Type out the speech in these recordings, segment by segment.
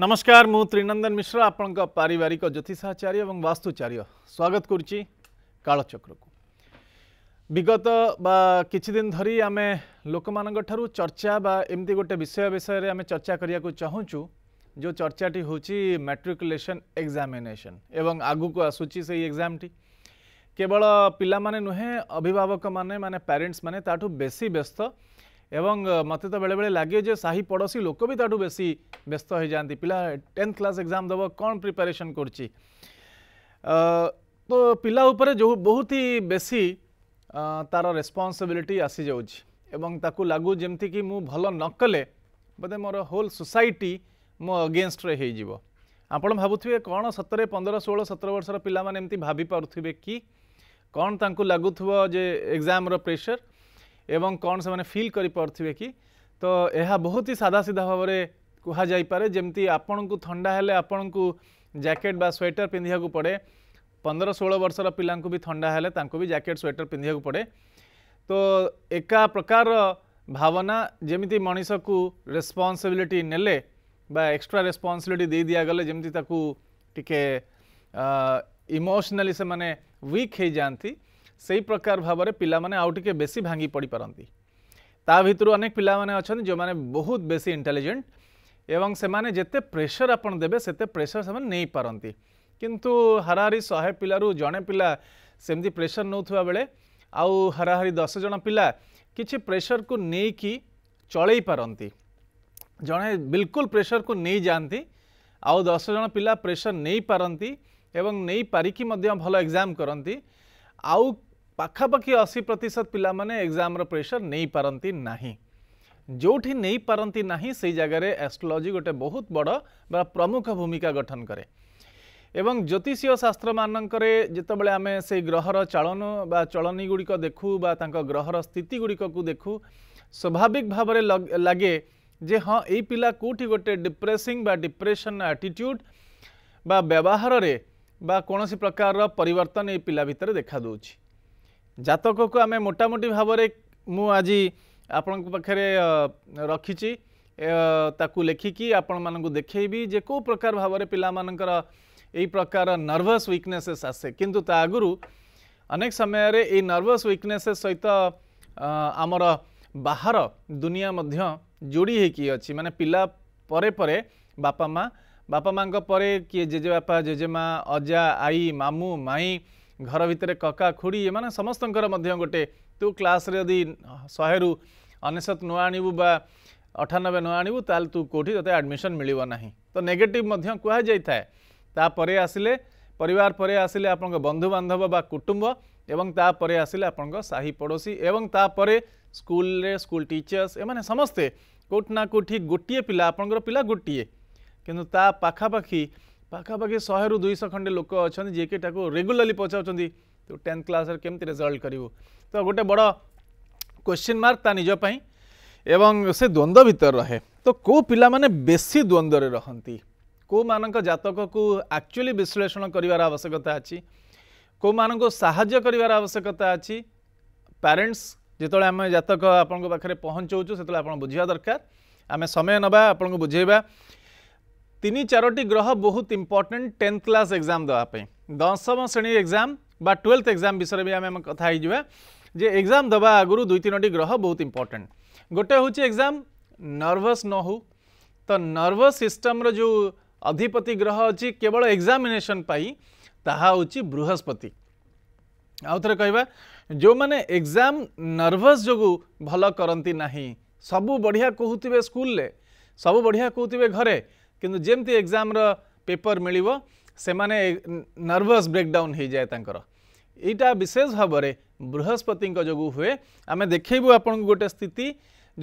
नमस्कार मु त्रिनंदन मिश्र आपण पारिवारिक ज्योतिषाचार्य और वास्तुचार्य स्वागत करुच्ची कालचक्र को विगत बा धरी आम लोक मान चर्चा बा एमती गोटे विषय विषय आम चर्चा करने को चाहूँ जो चर्चाटी हूँ मैट्रिकुलेसन एक्जामेसन एवं आगू को आसूची से एक्जाम टी केवल पे नुहे अभिभावक मैंने माने पेरेन्ट्स मैंने बेसी व्यस्त এবং মতো তো বেড়ে লাগে যে সাহি পড়োশী লোক বি তাঠু বেশি ব্যস্ত হয়ে যাতে পিলা টেন্থ ক্লাস এক্সাম দেব কম প্রিপারেসন করছি তো পিলা উপরে বহুত হি বেশি তার রেসপন্সিবিলিটি আসি যাচ্ছি এবং তাকে লাগু যেমি কি মু ভাল নকলে বোধে ବୋଧେ ମୋର ହୋଲ୍ ସୋସାଇଟି ମୋ ଅଗେନଷ୍ଟରେ ହେଇଯିବ ଆପଣ ଭାବୁଥିବେ କ'ଣ ସତରେ ପନ୍ଦର ଷୋହଳ ସତର ବର୍ଷର ପିଲାମାନେ এমনি ভাবি ପାରୁଥିବେ কি କ'ଣ তা ଲାଗୁଥିବ যে এক্সাম্র প্রেসর एवं कौन से फिल करें कि तो यह बहुत ही साधा सीधा भाव में जापे जमी आपण को थंडा हेले आपण को जैकेट बा स्वेटर पिंधा पड़े पंद्रह षोल वर्षर पिला भी थंडा हेले भी जैकेट स्वेटर पिंधा पड़े तो एका प्रकार भावना जमी मनीष को रेस्पनसबिलिटी ने एक्सट्रा रेस्पनसबिलिटी दे दिगले जमी टी इमोशनाली से मैंने हो जाती সেই প্রকার ভাবে পিলামানে আউ টিকে বেশি ভাঙ্গি পড়ি পারন্তি তা ভিতর অনেক পিলামানে অনেক যে বহুত বেশি ইন্টেলিজেন্ট এবং সেমানে যেতে প্রেসর আপন দেবে সেতে প্রেসর সেমানে নেই পারন্তি কিন্তু হারাহারি শহে পিলার জনে পিলা সেমতি প্রেসর নৌথা বেড়ে আউ হারাহারি দশ জন পিলা কিছু প্রেসর কু নেইকি চলাই পারন্তি জনে বিলকুল প্রেসর কু নেই যাতে আউ দশ জন পিলা প্রেসর নেই পারন্তি এবং নেই পারিকি মধ্য ভালো এক্সাম করন্তি আউ ପାଖାପାଖି ଅଶୀ ପ୍ରତିଶତ ପିଲାମାନେ ଏକ୍ଜାମ୍ର ପ୍ରେସର ନେଇପାରନ୍ତି ନାହିଁ ଯେଉଁଠି ନେଇପାରନ୍ତି ନାହିଁ ସେଇ ଜାଗାରେ ଆଷ୍ଟ୍ରୋଲୋଜି ଗୋଟେ ବହୁତ ବଡ଼ ବା ପ୍ରମୁଖ ଭୂମିକା ଗଠନ କରେ ଏବଂ ଜ୍ୟୋତିଷୀୟ ଶାସ୍ତ୍ରମାନଙ୍କରେ ଯେତେବେଳେ ଆମେ ସେଇ ଗ୍ରହର ଚାଳନ ବା ଚଳନୀଗୁଡ଼ିକ ଦେଖୁ ବା ତାଙ୍କ ଗ୍ରହର ସ୍ଥିତିଗୁଡ଼ିକକୁ ଦେଖୁ ସ୍ୱାଭାବିକ ଭାବରେ ଲାଗେ ଯେ ହଁ ଏଇ ପିଲା କେଉଁଠି ଗୋଟେ ଡିପ୍ରେସିଂ ବା ଡିପ୍ରେସନ୍ ଆଟିଟ୍ୟୁଡ଼୍ ବା ବ୍ୟବହାରରେ ବା କୌଣସି ପ୍ରକାରର ପରିବର୍ତ୍ତନ ଏଇ ପିଲା ଭିତରେ ଦେଖାଦେଉଛି ଜାତକକୁ ଆମେ ମୋଟାମୋଟି ଭାବରେ ମୁଁ ଆଜି ଆପଣଙ୍କ ପାଖରେ ରଖିଛି ତାକୁ ଲେଖିକି ଆପଣମାନଙ୍କୁ ଦେଖେଇବି ଯେ କେଉଁ ପ୍ରକାର ଭାବରେ ପିଲାମାନଙ୍କର ଏହି ପ୍ରକାର ନର୍ଭସ୍ ୱିକନେସେସ୍ ଆସେ କିନ୍ତୁ ତା ଆଗରୁ ଅନେକ ସମୟରେ ଏଇ ନର୍ଭସ୍ ୱିକନେସେସ୍ ସହିତ ଆମର ବାହାର ଦୁନିଆ ମଧ୍ୟ ଯୋଡ଼ି ହୋଇକି ଅଛି ମାନେ ପିଲା ପରେ ପରେ ବାପା ମାଆ ବାପା ମାଆଙ୍କ ପରେ କିଏ ଜେଜେବାପା ଜେଜେମା ଅଜା ଆଈ ମାମୁଁ ମାଇଁ घर भितर कका खुड़ी एम समस्त गोटे तु क्लास यदि शहे रु अनेशत न आणु बा अठानबे न आणु ताल तु कोटी तेज आडमिशन मिल तो नेगेटिव कहुए तापर आसिले परिवार पर आसिले आप बंधुबान्धव बा कुटुंब एवं तापर आसिले आपण साही पड़ोशी एवं तापर स्कूल स्कूल टीचर्स एम समस्ते कौटना कौटी गोटे पिला आपण पिला गोटे कि पाखापाखि पाखापाखि शहे रु दुई खंडे लोक अच्छा जी की रेगुलाली पचार तो टेन्थ क्लास केमती रेजल्ट करू तो गोटे बड़ क्वेश्चन मार्क निजपी एवं से द्वंद्व भितर रहे तो को पाने बेसी द्वंद रहा को मान जतक को आकचुअली विश्लेषण करार आवश्यकता अच्छी को मानक कर आवश्यकता अच्छी पेरेन्ट्स जिते आम जतक आप पहुँचाऊँ से आप बुझा दरकार आम समय ना आप बुझेवा तीन चारोटी ग्रह बहुत इम्पोर्टेन्ट टेन्थ क्लास एग्जाम देवाई दशम श्रेणी एग्जाम बा ट्वेल्थ एग्जाम विषय भी आम कथा जे एग्जाम दवा आगु दुई तीनो ग्रह बहुत इम्पोर्टेन्ट गोटे हूँ एग्जाम नर्भस न हो तो नर्भस सिस्टम रो अधिपति ग्रह अच्छी केवल एग्जामिनेशन पाई बृहस्पति आउ थे कह जो मैंने एग्जाम नर्भस जो भल करती सब बढ़िया कहते स्कूल सबू बढ़िया कहते हैं घरे किंतु जमी एग्जाम पेपर मिल से नर्भस ब्रेकडाउन हो जाए यहाँ विशेष भाव बृहस्पति जो हुए आम देखू आप गोटे स्थिति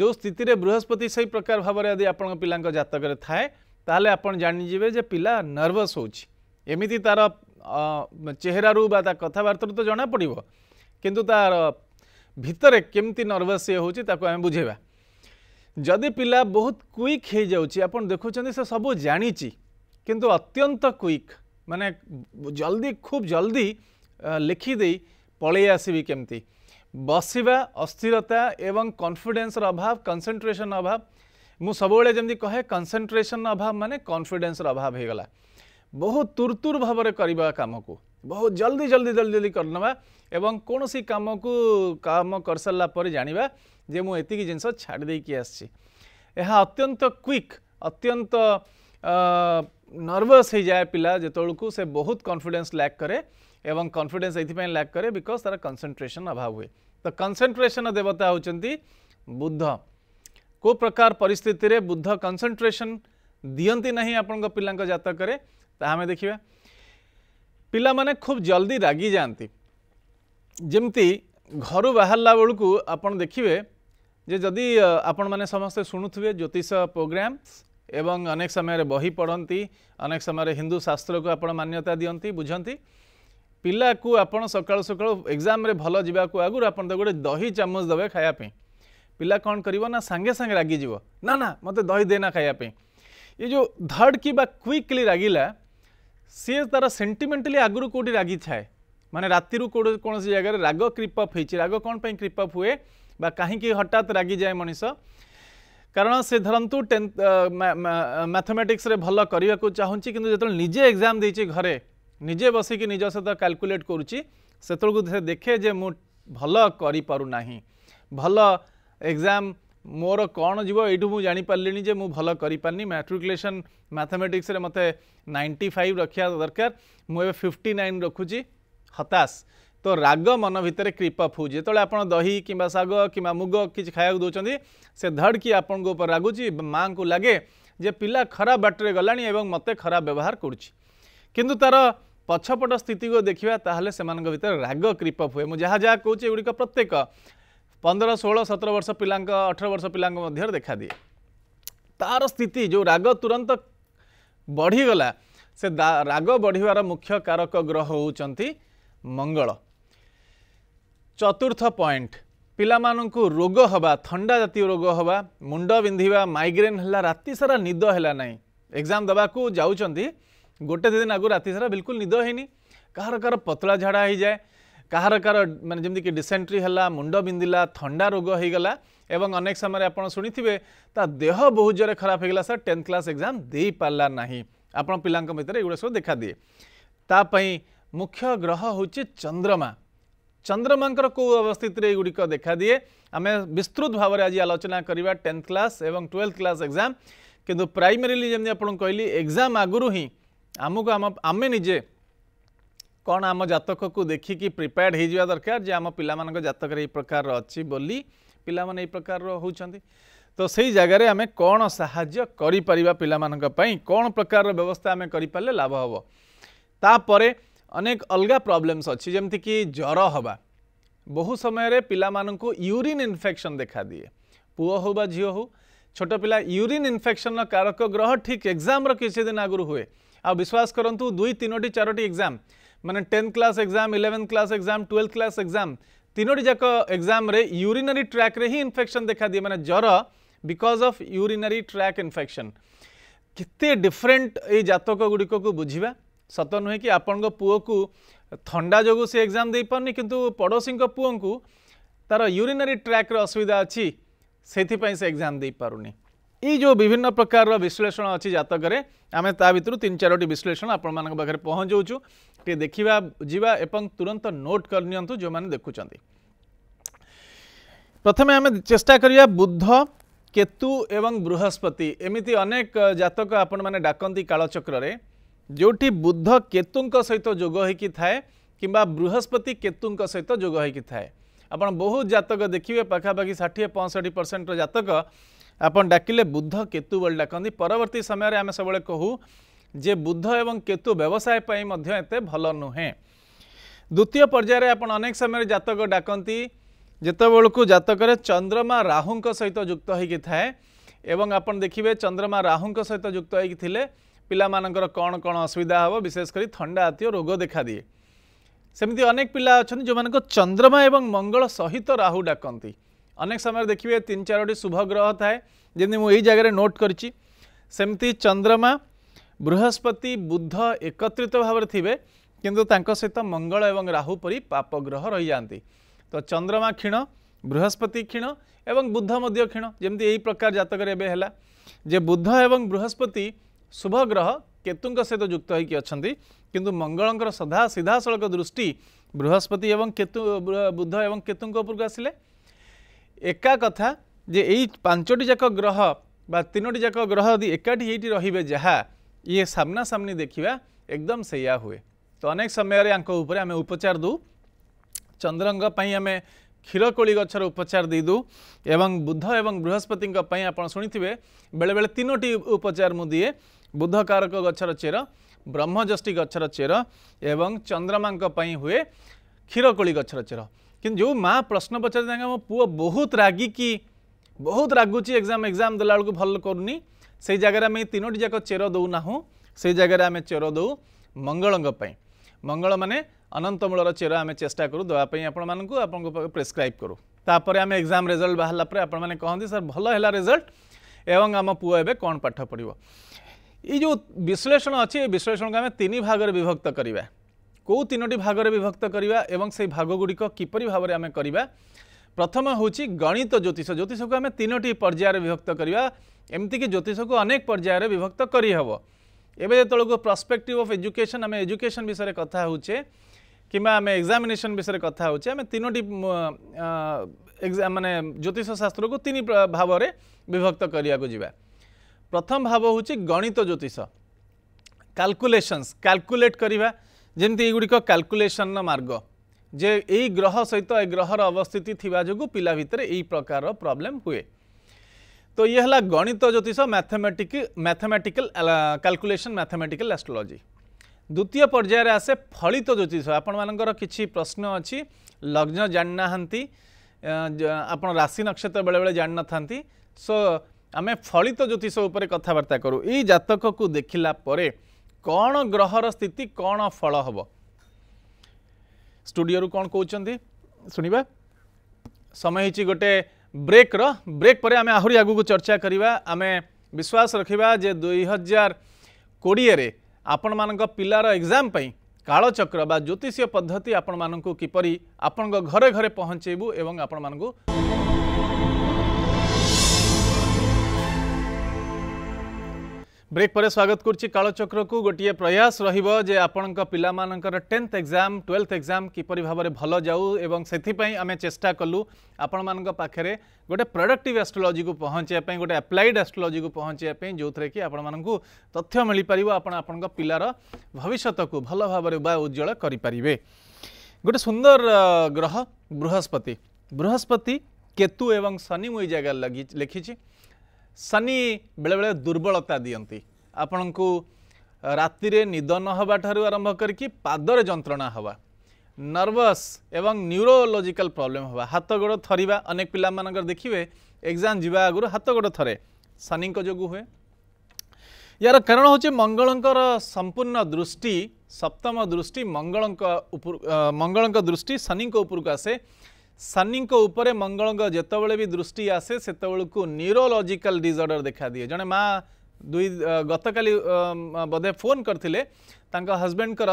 जो स्थित बृहस्पति से प्रकार भाव यदि आप पातक थाए तो आप जाणीजे पिला नर्भस होमती तार चेहर कथबार्त तो जना पड़ कितु तार भितर केमती नर्भस ये हूँ ताको आम बुझेगा जदि पा बहुत क्विक हो जाऊँ से सब जाणी किंतु अत्यंत क्विक माने जल्दी खूब जल्दी लिखिदे पलि आसवी केमती बसवा अस्थिरता एवं कन्फिडेन्स अभाव कनसेट्रेसन अभाव मुझे जमी कहे कनसेट्रेसन अभाव माने कन्फिडेन्स अभाव होगा बहुत तुर भाव में कम को बहुत जल्दी जल्दी जल्दी जल्दी करनवा कौन सी कम को कम कर सारापर जाणवा जे मुझे ये जिन छाड़ी आत्यंत क्विक अत्यंत नर्वस हो जाए पिला जो से बहुत कन्फिडेन्स लैक करे एवं कन्फिडेन्स यहीपाई लैक करे बिकज तार कनसेट्रेसन अभाव हुए तो कनसेट्रेसन देवता होती बुद्ध को प्रकार परिस्थितर बुद्ध कनसेट्रेसन दिंती ना आपण पिला जतक ताकि देखा पाने खूब जल्दी रागि जाती जमी घर बाहर बेलू आप देखिए जदि आपण मैंने समस्ते शुणुए ज्योतिष प्रोग्राम एवं अनेक समय रे बही पढ़ती अनेक समय रे हिंदू शास्त्र को आप मान्यता दिखती बुझा पिला को आपड़ सका सका एग्जाम भल जा आगु आप गोटे दही चामच दबे खायापी पिला कौन करना सांगे सांगे रागिज ना ना मत दही देना खायाप ये जो धड़की क्विकली रागिला सी तार सेटिमेटाली आगुरी कौट रागि थाए मैंने राति कौन सी जगह राग क्रिपअप हो राग कौन क्रिपअप हुए बा कहीं हठात रागि जाए मनीष कारण से धरतु टेन् मैथमेटिक्स भल करने को चाहूँगी कि जो निजे एक्जाम दे घरे निजे कि निज सहित काल्कुलेट करुच्ची देखे मुझे भल कर भल एग्जाम मोर कौन जीव यू जापारि मुझे भल कर मैट्रिकुलेसन मैथमेटिक्स मत नाइंटी फाइव रखा दरकार मुझे फिफ्टी नाइन रखुच्ची हताश तो राग मन भितर क्रिपअप होते आप दही कि शाग कि मुग कि खाया दूसरी से धड़की आपण रागुच माँ को लगे जे पिला खराब बाटे गला मत खराब व्यवहार कर पछपट स्थित को देखा तो राग क्रिपअप हुए मुझे जहाँ जहाँ कहूँ एगुड़ प्रत्येक पंदर षोह सतर वर्ष पा अठर वर्ष पिला देखा दिए तार स्थिति जो राग तुरंत बढ़ीगला से राग बढ़वार मुख्य कारक ग्रह हो मंगल चतुर्थ पॉइंट पिला रोग हवा थंडा जत रोग हवा मुंड विंधिया माइग्रेन है राति सारा निद है ना एग्जाम देवाक जाऊँच गोटे दिन आगू राति सारा बिल्कुल निद होनी कह रतला झाड़ा हो जाए କାହାର କାହାର ମାନେ ଯେମିତିକି ଡିସେଣ୍ଟ୍ରି ହେଲା ମୁଣ୍ଡ ବିନ୍ଧିଲା ଥଣ୍ଡା ରୋଗ ହେଇଗଲା ଏବଂ ଅନେକ ସମୟରେ ଆପଣ ଶୁଣିଥିବେ ତା ଦେହ ବହୁତ ଜୋରରେ ଖରାପ ହେଇଗଲା ସାର୍ ଟେନ୍ଥ କ୍ଲାସ୍ ଏକ୍ଜାମ୍ ଦେଇପାରିଲା ନାହିଁ ଆପଣ ପିଲାଙ୍କ ଭିତରେ ଏଗୁଡ଼ା ସବୁ ଦେଖାଦିଏ ତା ପାଇଁ ମୁଖ୍ୟ ଗ୍ରହ ହେଉଛି ଚନ୍ଦ୍ରମା ଚନ୍ଦ୍ରମାଙ୍କର କେଉଁ ଅବସ୍ଥିତିରେ ଏଗୁଡ଼ିକ ଦେଖାଦିଏ ଆମେ ବିସ୍ତୃତ ଭାବରେ ଆଜି ଆଲୋଚନା କରିବା ଟେନ୍ଥ କ୍ଲାସ୍ ଏବଂ ଟୁଏଲ୍ଥ କ୍ଲାସ୍ ଏକ୍ଜାମ୍ କିନ୍ତୁ ପ୍ରାଇମେରିଲି ଯେମିତି ଆପଣଙ୍କୁ କହିଲି ଏକ୍ଜାମ୍ ଆଗରୁ ହିଁ ଆମକୁ ଆମ ଆମେ ନିଜେ कौन आम जतक को देखिकी प्रिपेयर हो दरकार जे आम पिला जतक प्रकार अच्छी बोली पिला प्रकार होती तो से जगह आम कौन साहपर पाई कौन प्रकार व्यवस्था आम करें लाभ हम तापर अनेक अलग प्रोब्लेमस अच्छी जमती कि ज्वर हवा बहु समय पिला यूरीन इनफेक्शन देखा दिए पुह हो झी हो छोट पा यूरीन इनफेक्शन कारक ग्रह ठीक एग्जाम किसी दिन आगु हुए आ विश्वास करूँ दुई तीनो चारोटी एग्जाम मैंने tenth class exam eleventh class exam twelfth class exam तीनोटी जाक एग्जाम यूरीनरी यूरिनरी ट्रैक रे देखा दिए मैंने ज्वर because of urinary tract infection केते डिफरेन्ट ये गुड़िक बुझा सत नुहे कि आपण पुओ को थंडा जो से एग्जाम दे पारनि किंतु पड़ोसी पुओं को तार यूरिनरी ट्रैक असुविधा अच्छी से एग्जाम दे पारुनी ये जो विभिन्न प्रकार विश्लेषण अच्छी जातक आम ता भितर तीन चारोटी विश्लेषण आपण पाखे पहुँचाऊ देखा जावा तुरंत नोट कर जो मैंने देखुं प्रथम आम चेष्टा कर बुद्ध केतु एवं बृहस्पति एमती अनेक जतक आपण मैंने डाकती कालचक्र जोटी बुध केतु सहित जोग होए कि बृहस्पति केतु सहित जोग होए आप बहुत जतक देखिए पखापाखि षाठी पंचषठ परसेंट जतक आप डाकिले बुद्ध केतु बोली डाक परवर्त समय आम सब कहूँ जे बुद्ध एवं केतु व्यवसाय व्यवसायपे भल नुहे द्वितीय पर्यायर अनेक समय जतक डाकती जिते बड़क जतक चंद्रमा राहु सहित युक्त होपन देखिए चंद्रमा राहु सहित युक्त हो पा कौन कौन असुविधा हे विशेषकर थंडा जतियों रोग देखा दिए सेमती अनेक पिला अच्छा जो मान चंद्रमा और मंगल सहित राहु डाकती अनेक समय देखिए तीन चारोटी शुभग्रह थाए जमी मुझे नोट करमती चंद्रमा बृहस्पति बुध एकत्रित भाव थे कि सहित मंगल और राहु परी ग्रह रही जाती तो चंद्रमा क्षीण बृहस्पति क्षीण एवं बुध मध्य क्षीण जमी यही प्रकार जतक है जे बुध एवं बृहस्पति शुभ ग्रह केतुं सहित युक्त होती कि मंगल सदा सीधा सड़क दृष्टि बृहस्पति एवं केतु बुध एवं केतु आसिले एका कथा जे यही पांचटी जाक ग्रह बा तीनोटी जाक ग्रह यदि एकाठी ये रे जहाँ ये सामना सामनी देखा एकदम से हुए तो अनेक समय आम उपचार दू चंद्रपाई आम क्षीरकोली गचर उपचार दू एवं बुध एवं बृहस्पति आप शुणी बेले बेले तीनोटी उपचार मु दिए बुध कारक गचर चेर ब्रह्मजष्टि गचर चेर एवं चंद्रमा हुए क्षीरकोली गचर चेर कि जो माँ प्रश्न पचार पुओ बहुत रागिकी बहुत रागुची एग्जाम एग्जाम देला बेलू भल करूनी সেই জায়গায় আমি তিনোটি যাক চের দেউনাহুঁ সেই জায়গায় আমি চের দেউ মঙ্গলঙ্ মঙ্গল মানে অনন্তমূলর চের আমি চেষ্টা করু দেওয়া আপনার আপনার প্রেসক্রাইব করু তাপরে আমি এক্সাম রেজল্ট বাহারা পরে আপনার কহতি স্যার ভাল হল রেজল্ট এবং আম পুয় এবে কম পাঠ পড়ব এই যে বিশ্লেষণ অছি এই বিশ্লেষণকে আমি তিন ভাগরে বিভক্ত করা কেউ তিনোটি ভাগরে বিভক্ত করা এবং সেই ভাগগুড়ি কিপর ভাবে আমি করা প্রথম হচ্ছে গণিত জ্যোতিষ জ্যোতিষকে আমি তিনোটি পর্যায়ে বিভক্ত করা ଏମିତିକି ଜ୍ୟୋତିଷକୁ ଅନେକ ପର୍ଯ୍ୟାୟରେ ବିଭକ୍ତ କରିହେବ ଏବେ ଯେତେବେଳକୁ ପ୍ରସ୍ପେକ୍ଟିଭ୍ ଅଫ୍ ଏଜୁକେସନ୍ ଆମେ ଏଜୁକେସନ୍ ବିଷୟରେ କଥା ହେଉଛେ কিংবা আমি এক্সামিনেশন বিষয়ে কথা হচ্ছে আমি তিনোটি মানে জ্যোতিষ শাস্ত্রকে তিন ভাবরে বিভক্ত করা যা প্রথম ভাব হচ্ছে গণিত জ্যোতিষ কাল্কুলেসন্স কাল্কুলেট করা যেমি এইগুড়ি কাল্কুলেসন মার্গ যে এই গ্রহ সহিত এই গ্রহর অবস্থিতি থাকা যোগ পিলা ভিতরে এই প্রকার প্রোবলেম হুয়ে तो ये है गणित ज्योतिष mathematic mathematical calculation mathematical astrology द्वितीय पर्यायर आसे फलित ज्योतिष आपण मान कि प्रश्न अच्छी लग्न जाणिना आप राशि नक्षत्र बेले बेले जान न था सो आम फलित ज्योतिष कथबार्ता करूँ यातक को देखला कौन ग्रहर स्थिति कौन फल हम स्टूडियो कौन कौन शुण्वा समय हो गोटे ବ୍ରେକ୍ର ବ୍ରେକ୍ ପରେ ଆମେ ଆହୁରି ଆଗକୁ ଚର୍ଚ୍ଚା କରିବା ଆମେ ବିଶ୍ୱାସ ରଖିବା ଯେ ଦୁଇ ହଜାର କୋଡ଼ିଏରେ ଆପଣମାନଙ୍କ ପିଲାର ଏକ୍ଜାମ୍ ପାଇଁ କାଳଚକ୍ର ବା ଜ୍ୟୋତିଷୀୟ ପଦ୍ଧତି ଆପଣମାନଙ୍କୁ କିପରି ଆପଣଙ୍କ ଘରେ ଘରେ ପହଞ୍ଚାଇବୁ ଏବଂ ଆପଣମାନଙ୍କୁ ब्रेक पर स्वागत करलचक्र को गोटे प्रयास रे आपण पिला टेन्थ एग्जाम ट्वेल्थ एग्जाम किपर भाव में भल जाऊँ से आम चेषा कलु आपण मानते गोटे प्रडक्ट एस्ट्रोलोजी को पहुँचापी गोटे आप्लाइड आस्ट्रोलोजी को पहुँचापी जो थे कि आपण तथ्य मिल पार आपण पिलार भविष्य को भल भाव उज्ज्वल करें गोटे सुंदर ग्रह बृहस्पति बृहस्पति केतु एवं शनि मुई जगार लगी लिखी ଶନି ବେଳେବେଳେ ଦୁର୍ବଳତା ଦିଅନ୍ତି ଆପଣଙ୍କୁ ରାତିରେ ନିଦ ନ ହେବା ଠାରୁ ଆରମ୍ଭ କରିକି ପାଦରେ ଯନ୍ତ୍ରଣା ହେବା ନର୍ଭସ୍ ଏବଂ ନ୍ୟୁରୋଲୋଜିକାଲ ପ୍ରୋବ୍ଲେମ୍ ହେବା ହାତ ଗୋଡ଼ ଥରିବା ଅନେକ ପିଲାମାନଙ୍କର ଦେଖିବେ ଏକ୍ଜାମ୍ ଯିବା ଆଗରୁ ହାତ ଗୋଡ଼ ଥରେ ଶନିଙ୍କ ଯୋଗୁଁ ହୁଏ ୟାର କାରଣ ହେଉଛି ମଙ୍ଗଳଙ୍କର ସମ୍ପୂର୍ଣ୍ଣ ଦୃଷ୍ଟି ସପ୍ତମ ଦୃଷ୍ଟି ମଙ୍ଗଳଙ୍କ ଉପରୁ ମଙ୍ଗଳଙ୍କ ଦୃଷ୍ଟି ଶନିଙ୍କ ଉପରକୁ ଆସେ ସାନିଙ୍କ ଉପରେ ମଙ୍ଗଳଙ୍କ ଯେତେବେଳେ ବି ଦୃଷ୍ଟି ଆସେ ସେତେବେଳକୁ ନ୍ୟୁରୋଲୋଜିକାଲ ଡିଜର୍ଡର ଦେଖାଦିଏ ଜଣେ ମା ଦୁଇ ଗତକାଲି ବୋଧେ ଫୋନ୍ କରିଥିଲେ ତାଙ୍କ ହଜବେଣ୍ଡଙ୍କର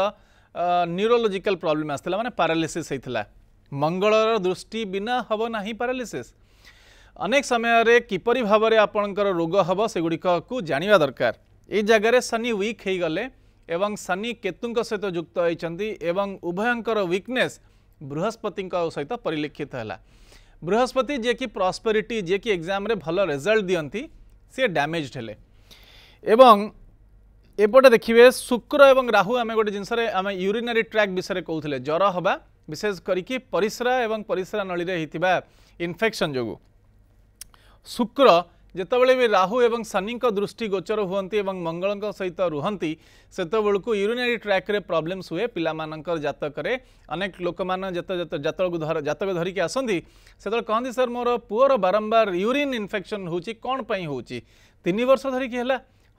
ନ୍ୟୁରୋଲୋଜିକାଲ ପ୍ରୋବ୍ଲେମ୍ ଆସିଥିଲା ମାନେ ପାରାଲିସିସ୍ ହେଇଥିଲା ମଙ୍ଗଳର ଦୃଷ୍ଟି ବିନା ହେବ ନାହିଁ ପାରାଲିସିସ୍ ଅନେକ ସମୟରେ କିପରି ଭାବରେ ଆପଣଙ୍କର ରୋଗ ହେବ ସେଗୁଡ଼ିକକୁ ଜାଣିବା ଦରକାର ଏଇ ଜାଗାରେ ଶନି ୱିକ୍ ହେଇଗଲେ ଏବଂ ଶନି କେତୁଙ୍କ ସହିତ ଯୁକ୍ତ ହୋଇଛନ୍ତି ଏବଂ ଉଭୟଙ୍କର ୱିକନେସ୍ ବୃହସ୍ପତିଙ୍କ ସହିତ ପରିଲକ୍ଷିତ ହେଲା ବୃହସ୍ପତି ଯିଏକି ପ୍ରସ୍ପେରିଟି ଯିଏକି ଏକ୍ଜାମ୍ରେ ଭଲ ରେଜଲ୍ଟ ଦିଅନ୍ତି ସିଏ ଡ୍ୟାମେଜ୍ଡ ହେଲେ ଏବଂ ଏପଟେ ଦେଖିବେ ଶୁକ୍ର ଏବଂ ରାହୁ ଆମେ ଗୋଟେ ଜିନିଷରେ ଆମେ ୟୁରିନାରୀ ଟ୍ରାକ୍ ବିଷୟରେ କହୁଥିଲେ ଜ୍ୱର ହେବା ବିଶେଷ କରିକି ପରିସ୍ରା ଏବଂ ପରିସ୍ରା ନଳୀରେ ହେଇଥିବା ଇନଫେକ୍ସନ୍ ଯୋଗୁଁ ଶୁକ୍ର ଯେତେବେଳେ ବି ରାହୁ ଏବଂ ଶନିଙ୍କ ଦୃଷ୍ଟି ଗୋଚର ହୁଅନ୍ତି ଏବଂ ମଙ୍ଗଳଙ୍କ ସହିତ ରୁହନ୍ତି ସେତେବେଳକୁ ୟୁରିନାରୀ ଟ୍ରାକ୍ରେ ପ୍ରୋବ୍ଲେମ୍ସ ହୁଏ ପିଲାମାନଙ୍କର ଜାତକରେ ଅନେକ ଲୋକମାନେ ଯେତେ ଜାତକକୁ ଜାତକ ଧରିକି ଆସନ୍ତି ସେତେବେଳେ କହନ୍ତି ସାର୍ ମୋର ପୁଅର ବାରମ୍ବାର ୟୁରିନ୍ ଇନଫେକ୍ସନ୍ ହେଉଛି କ'ଣ ପାଇଁ ହେଉଛି ତିନି ବର୍ଷ ଧରିକି ହେଲା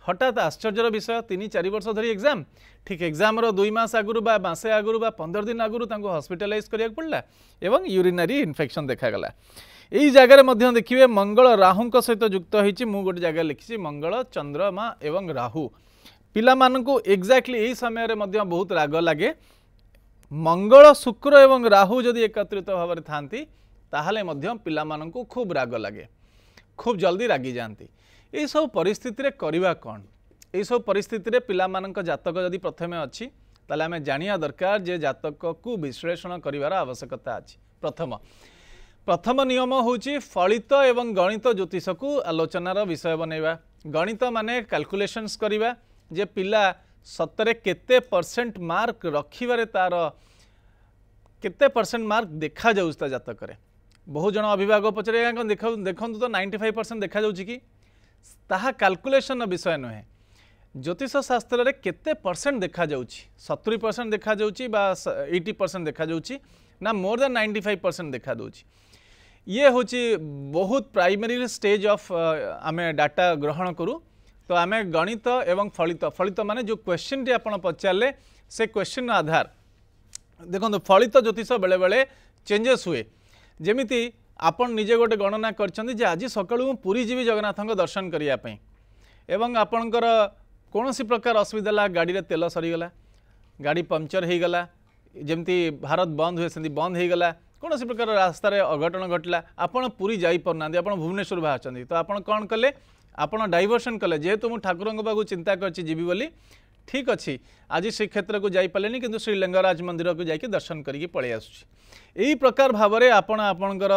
हटात आश्चर्य विषय तीन चार वर्ष धरी एग्जाम ठीक एग्जाम दुई मस आगुसे आगु पंदर दिन आगुरी हस्पिटालाइज कराया पड़ा और यूरीनारी इनफेक्शन देखाला यही जगार देखिए मंगल राहु सहित युक्त हो गोटे जगह लिखी मंगल चंद्रमा एवं राहु पा एक्जाक्टली यही समय रे बहुत राग लगे मंगल शुक्र एवं राहु जदि एकत्रित भाव था पा खूब राग लगे खूब जल्दी रागि जाती ଏସବୁ ପରିସ୍ଥିତିରେ କରିବା କ'ଣ ଏସବୁ ପରିସ୍ଥିତିରେ ପିଲାମାନଙ୍କ ଜାତକ ଯଦି ପ୍ରଥମେ ଅଛି ତାହେଲେ ଆମେ ଜାଣିବା ଦରକାର ଯେ ଜାତକକୁ ବିଶ୍ଳେଷଣ କରିବାର ଆବଶ୍ୟକତା ଅଛି ପ୍ରଥମ ପ୍ରଥମ ନିୟମ ହେଉଛି ଫଳିତ ଏବଂ ଗଣିତ ଜ୍ୟୋତିଷକୁ ଆଲୋଚନାର ବିଷୟ ବନେଇବା ଗଣିତ ମାନେ କାଲକୁଲେସନ୍ସ କରିବା ଯେ ପିଲା ସତରେ କେତେ ପରସେଣ୍ଟ ମାର୍କ ରଖିବାରେ ତା'ର କେତେ ପରସେଣ୍ଟ ମାର୍କ ଦେଖାଯାଉଛି ତା ଜାତକରେ ବହୁ ଜଣ ଅଭିଭାବକ ପଚାରିବେ କ'ଣ ଦେଖନ୍ତୁ ତ ନାଇଣ୍ଟି ଫାଇଭ୍ ପରସେଣ୍ଟ ଦେଖାଯାଉଛି କି ତାହା କାଲକୁଲେସନ୍ର ବିଷୟ ନୁହେଁ ଜ୍ୟୋତିଷ ଶାସ୍ତ୍ରରେ କେତେ ପରସେଣ୍ଟ ଦେଖାଯାଉଛି ସତୁରି ପରସେଣ୍ଟ ଦେଖାଯାଉଛି ବା ଏଇଟି ପରସେଣ୍ଟ ଦେଖାଯାଉଛି ନା more than ninety five percent ଦେଖାଯାଉଛି ଇଏ ହେଉଛି ବହୁତ ପ୍ରାଇମେରୀ ଷ୍ଟେଜ୍ ଅଫ୍ ଆମେ ଡାଟା ଗ୍ରହଣ କରୁ ତ ଆମେ ଗଣିତ ଏବଂ ଫଳିତ ଫଳିତ ମାନେ ଯେଉଁ କ୍ୱେଶ୍ଚିନ୍ଟି ଆପଣ ପଚାରିଲେ ସେ କ୍ୱେଶ୍ଚିନ୍ର ଆଧାର ଦେଖନ୍ତୁ ଫଳିତ ଜ୍ୟୋତିଷ ବେଳେବେଳେ ଚେଞ୍ଜେସ୍ ହୁଏ ଯେମିତି আপন নিজে গোটে গণনা করছেন যে আজ সকাল পুরী যাবি জগন্নাথ দর্শন করা এবং আপনার কৌশি প্রকার অসুবিধা হল গাড়ি তেল সরিগলা গাড়ি পঞ্চর হয়ে গলা যেমি ভারত বন্ধ হুয়ে সেমি বন্ধ হয়ে গলা কৌশি প্রকার রাস্তায় অঘটন ঘটলা আপনার পুরী যাইপার না আপনার ভুবনেশ্বর বাহার তো আপনার কম কলে আপনার ডাইভরসন কলে যেহেতু মু ঠাকুর পাখু চিন্তা করছি যাবি বলে ঠিক অছি আজ শ্রীক্ষেত্রক যাইপারে কিন্তু শ্রীলিঙ্গরাজ লিঙ্গরাজ মন্দিরক যাই দর্শন করি পড়ে আসুছি এই প্রকার ভাবে আপনার আপনার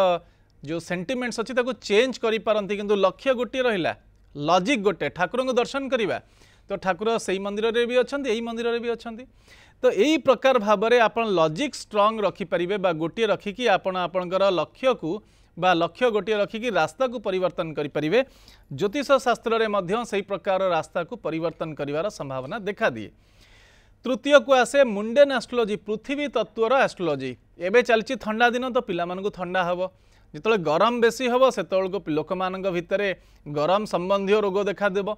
जो सेंटिमेंट्स अच्छी ताको कर पारती किंतु लक्ष्य गोटे रहा लजिक गोटे ठाकुर को दर्शन करवा तो ठाकुर से मंदिर में भी अच्छा यही मंदिर में भी अच्छा तो यही प्रकार भाव में आप लजिक स्ट्रंग रखिपारे गोटे रखिक आपणकर लक्ष्य को बा लक्ष्य गोटे रखिक रास्ता को परिवर्तन करें ज्योतिष शास्त्र में प्रकार रास्ता को परिवर्तन करार संभावना देखा दिए तृतीय को आसे मुंडेन आस्ट्रोलोजी पृथ्वी तत्वर आस्ट्रोलोजी एवं चलती थंडा दिन तो पिला थंडा हम ଯେତେବେଳେ ଗରମ ବେଶୀ ହେବ ସେତେବେଳକୁ ଲୋକମାନଙ୍କ ଭିତରେ ଗରମ ସମ୍ବନ୍ଧୀୟ ରୋଗ ଦେଖାଦେବ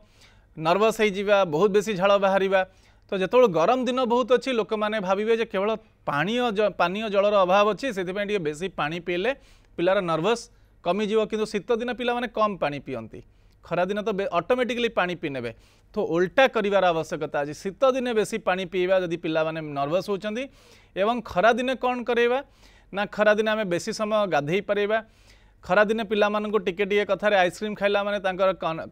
ନର୍ଭସ୍ ହେଇଯିବା ବହୁତ ବେଶୀ ଝାଳ ବାହାରିବା ତ ଯେତେବେଳେ ଗରମ ଦିନ ବହୁତ ଅଛି ଲୋକମାନେ ଭାବିବେ ଯେ କେବଳ ପାନୀୟ ପାନୀୟ ଜଳର ଅଭାବ ଅଛି ସେଥିପାଇଁ ଟିକେ ବେଶୀ ପାଣି ପିଇଲେ ପିଲାର ନର୍ଭସ୍ କମିଯିବ କିନ୍ତୁ ଶୀତ ଦିନ ପିଲାମାନେ କମ୍ ପାଣି ପିଅନ୍ତି ଖରାଦିନ ତ ଅଟୋମେଟିକଲି ପାଣି ପିଇନେବେ ତ ଓଲଟା କରିବାର ଆବଶ୍ୟକତା ଅଛି ଶୀତ ଦିନେ ବେଶୀ ପାଣି ପିଇବା ଯଦି ପିଲାମାନେ ନର୍ଭସ୍ ହେଉଛନ୍ତି ଏବଂ ଖରାଦିନେ କ'ଣ କରାଇବା ना खरा दिन आम बेस समय गाध पारा खरा दिन पिला टे कथा आइसक्रीम खाइला मैंने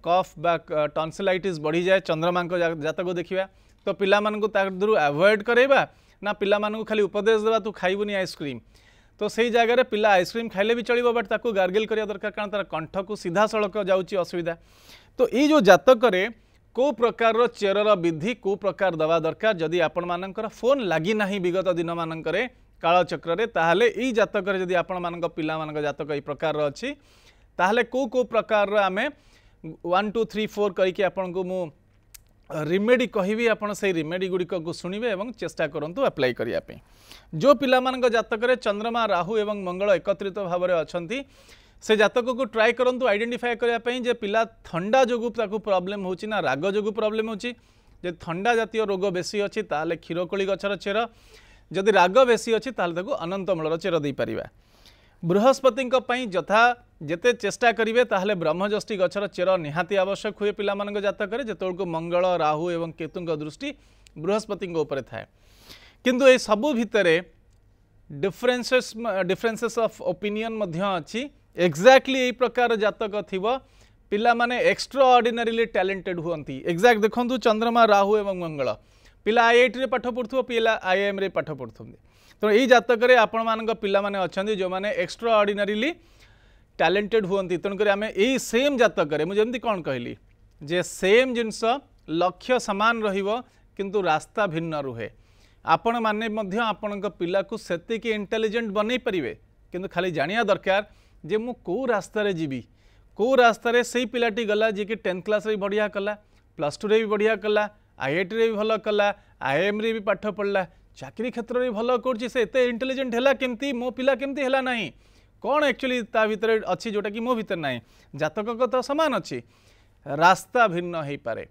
कफ बा टनसिलइट बढ़ी जाए चंद्रमा को जतक देखा तो पिला आवयड करवा ना पिला खाली उपदेश देवा तू खाइबुनि आइसक्रीम तो से जगह पिला आइसक्रीम खाइले भी चलो बट ताक गार्गिल करा दरकार कारण तर कंठ को सीधा सड़क जासुविधा तो ये जतक को प्रकार चेरर विधि को प्रकार दवा दरकार जदि आपण मानक फोन लगिना विगत दिन मानक କାଳଚକ୍ରରେ ତାହେଲେ ଏଇ ଜାତକରେ ଯଦି ଆପଣମାନଙ୍କ ପିଲାମାନଙ୍କ ଜାତକ ଏଇ ପ୍ରକାରର ଅଛି ତାହେଲେ କେଉଁ କେଉଁ ପ୍ରକାରର ଆମେ ୱାନ୍ ଟୁ ଥ୍ରୀ ଫୋର୍ କହିକି ଆପଣଙ୍କୁ ମୁଁ ରିମେଡ଼ି କହିବି ଆପଣ ସେଇ ରିମେଡ଼ି ଗୁଡ଼ିକକୁ ଶୁଣିବେ ଏବଂ ଚେଷ୍ଟା କରନ୍ତୁ ଆପ୍ଲାଏ କରିବା ପାଇଁ ଯେଉଁ ପିଲାମାନଙ୍କ ଜାତକରେ ଚନ୍ଦ୍ରମା ରାହୁ ଏବଂ ମଙ୍ଗଳ ଏକତ୍ରିତ ଭାବରେ ଅଛନ୍ତି ସେ ଜାତକକୁ ଟ୍ରାଏ କରନ୍ତୁ ଆଇଡେଣ୍ଟିଫାଏ କରିବା ପାଇଁ ଯେ ପିଲା ଥଣ୍ଡା ଯୋଗୁଁ ତାକୁ ପ୍ରୋବ୍ଲେମ୍ ହେଉଛି ନା ରାଗ ଯୋଗୁଁ ପ୍ରୋବ୍ଲେମ୍ ହେଉଛି ଯେ ଥଣ୍ଡା ଜାତୀୟ ରୋଗ ବେଶୀ ଅଛି ତାହେଲେ କ୍ଷୀରକୋଳି ଗଛର ଚେର जदि राग बेसी अच्छी तक अनंतमूल चेर दे पार बृहस्पति जता जिते चेष्टा करेंगे तेल ब्रह्मजष्टि गचर चेर निहाती आवश्यक हुए पिला जतक जितेबू मंगल राहु और केतु दृष्टि बृहस्पति थाए कि ये सबू भितर डिफरेन्से डिफरेन्सेस अफ ओपिनियन अच्छी एक्जाक्टली यही प्रकार जतक थी पिला एक्सट्रा अर्डनारीली टैलेंटेड हूँ एक्जाक्ट देखूँ चंद्रमा राहु और मंगल पिला आई आई टी पाठ पढ़ु पिला आई आई एम पाठ पढ़ुंट तेनालीक में आपण मान पा अच्छा जो मैंने एक्सट्रा अर्डनारीली टैलेंटेड हमें तेणुक आम यही सेम जतक मुझे कौन कहली जे सेम जिनस लक्ष्य सामान रु रास्ता भिन्न रुहे आपण मैने को कुकी इंटेलीजेंट बन पारे कि खाली जाणिया दरकार जे मुझे रास्त जीवि कौ रास्त से ही पिलाटी गला जी कि टेन्थ क्लास बढ़िया कला प्लस टू भी बढ़िया कला ଆଇଆଇଟିରେ ବି ଭଲ କଲା ଆଇଏମ୍ରେ ବି ପାଠ ପଢ଼ିଲା ଚାକିରି କ୍ଷେତ୍ରରେ ବି ଭଲ କରୁଛି ସେ ଏତେ ଇଣ୍ଟେଲିଜେଣ୍ଟ ହେଲା କେମିତି ମୋ ପିଲା କେମିତି ହେଲା ନାହିଁ କ'ଣ ଆକ୍ଚୁଆଲି ତା ଭିତରେ ଅଛି ଯେଉଁଟାକି ମୋ ଭିତରେ ନାହିଁ ଜାତକ ତ ସମାନ ଅଛି ରାସ୍ତା ଭିନ୍ନ ହୋଇପାରେ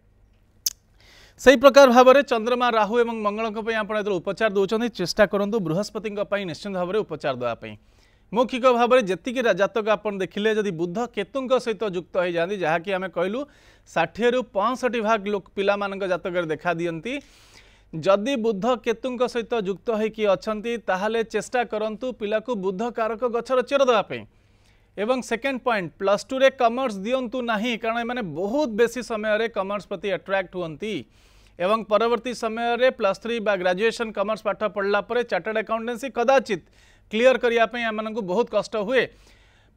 সেই প্রকার ভাবে চন্দ্রমা রাহু এবং মঙ্গলঙ্ আপনার উপচার দৌঁচ চেষ্টা করতু বৃহস্পতি নিশ্চিত ভাবে উপচার দেওয়া मौखिक भाव जीक जतक आप देखिले जदि बुद्ध केतु सहित युक्त हो जाती जहाँकि आम कहलु षाठी रु पौसठी भाग लोक पिला जतक देखा दिंती जदि बुद्ध केतु सहित युक्त होईकि अच्छा चेष्टा करूँ पिला बुद्ध कारक गचर चेर देवाई एवं सेकेंड पॉइंट प्लस टू रे कमर्स दिंतु ना कारण ये बहुत बेसी समय कमर्स प्रति एट्राक्ट हूँ एवं परवर्ती समय प्लस थ्री बा कमर्स पाठ पढ़ला चार्टार्ड आकाउंटेन्सी कदाचित क्लीयर करने बहुत कष्ट हुए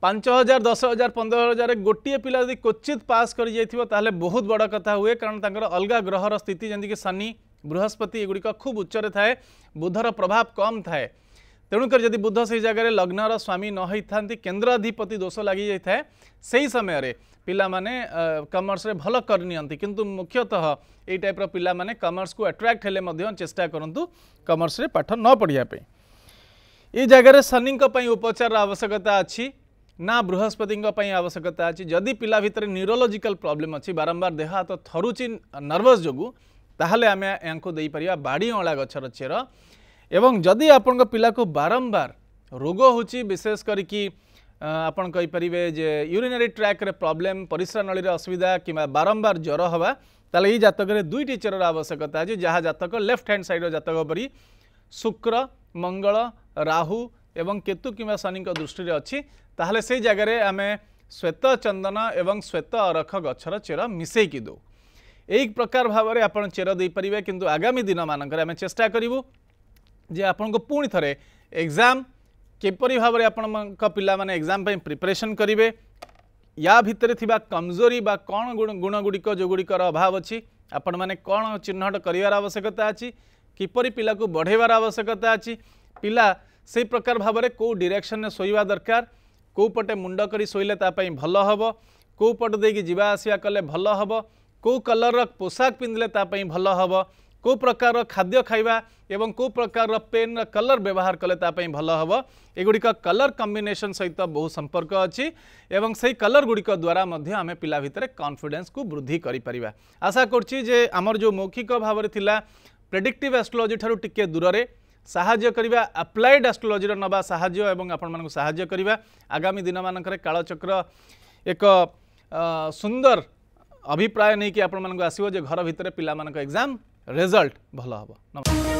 पांच हजार दस हजार पंद्रह हजार गोटे पिला जब क्वचित पास कर बहुत बड़ कथा हुए कारण तरह अलग ग्रहर स्थित जमीक शनि बृहस्पति एगुड़िक खूब उच्च थाए बुधर प्रभाव कम थाए तेणुकर जदि बुध से जगह लग्नर स्वामी नई था केन्द्राधिपति दोष लग जाए से समय पाने कमर्स भल कर कितु मुख्यतः यही टाइप्र पाने कमर्स को ହେଲେ हेले चेस्टा करूँ कमर्स न ନ यी शनि उपचार आवश्यकता अच्छी ना बृहस्पति आवश्यकता अच्छी जदि पिला भितर न्यूरोलोजिकल प्रोब्लेम अच्छी बारंबार देह हाथ थरुची नर्भस जो ताहले आम या बाड़ी अँला गचर चेर एवं जदि आपण पा बारंबार रोग हो विशेष करके आपण कहींपर जे यूरीनारी ट्रैक रे प्रॉब्लम परिश्रा नली असुविधा कि बारंबार ज्वर हवा ताल ये जतक दुईट चेर आवश्यकता अच्छी जहाँ जतक लेफ्ट हैंड सैड्र जतक परी शुक्र मंगल ରାହୁ ଏବଂ କେତୁ କିମ୍ବା ଶନିଙ୍କ ଦୃଷ୍ଟିରେ ଅଛି ତାହେଲେ ସେଇ ଜାଗାରେ ଆମେ ଶ୍ୱେତ ଚନ୍ଦନ ଏବଂ ଶ୍ୱେତ ଅରଖ ଗଛର ଚେର ମିଶେଇକି ଦେଉ ଏହି ପ୍ରକାର ଭାବରେ ଆପଣ ଚେର ଦେଇପାରିବେ କିନ୍ତୁ ଆଗାମୀ ଦିନମାନଙ୍କରେ ଆମେ ଚେଷ୍ଟା କରିବୁ ଯେ ଆପଣଙ୍କୁ ପୁଣି ଥରେ ଏକ୍ଜାମ୍ କିପରି ଭାବରେ ଆପଣଙ୍କ ପିଲାମାନେ ଏକ୍ଜାମ୍ ପାଇଁ ପ୍ରିପାରେସନ୍ କରିବେ ୟା ଭିତରେ ଥିବା କମଜୋରି ବା କ'ଣ ଗୁଣଗୁଡ଼ିକ ଯେଉଁଗୁଡ଼ିକର ଅଭାବ ଅଛି ଆପଣମାନେ କ'ଣ ଚିହ୍ନଟ କରିବାର ଆବଶ୍ୟକତା ଅଛି କିପରି ପିଲାକୁ ବଢ଼େଇବାର ଆବଶ୍ୟକତା ଅଛି पिला से प्रकार भाव में कौ डिरेक्शन शोवा दरकार कौपटे मुंड कर शोले भल हम कौपट देवासवा कले भल हम कौ कलर पोशाक पिंधे भल हम कौ प्रकार खाद्य खावा कौ प्रकार पेन कलर व्यवहार कले भल हम एगुड़िक कलर कम्बेसन सहित बहु संपर्क अच्छी से कलर गुड़िक द्वारा आम पिला भितर कन्फिडेन्स को वृद्धि करी आशा करमर जो मौखिक भाव प्रेडिक्ट एस्ट्रोलोजी ठीक दूर से ସାହାଯ୍ୟ କରିବା ଆପ୍ଲାଏଡ୍ ଆଷ୍ଟ୍ରୋଲୋଜିର ନେବା ସାହାଯ୍ୟ ଏବଂ ଆପଣମାନଙ୍କୁ ସାହାଯ୍ୟ କରିବା ଆଗାମୀ ଦିନମାନଙ୍କରେ କାଳଚକ୍ର ଏକ ସୁନ୍ଦର ଅଭିପ୍ରାୟ ନେଇକି ଆପଣମାନଙ୍କୁ ଆସିବ ଯେ ଘର ଭିତରେ ପିଲାମାନଙ୍କ ଏକ୍ଜାମ୍ ରେଜଲ୍ଟ ଭଲ ହେବ ନମସ୍କାର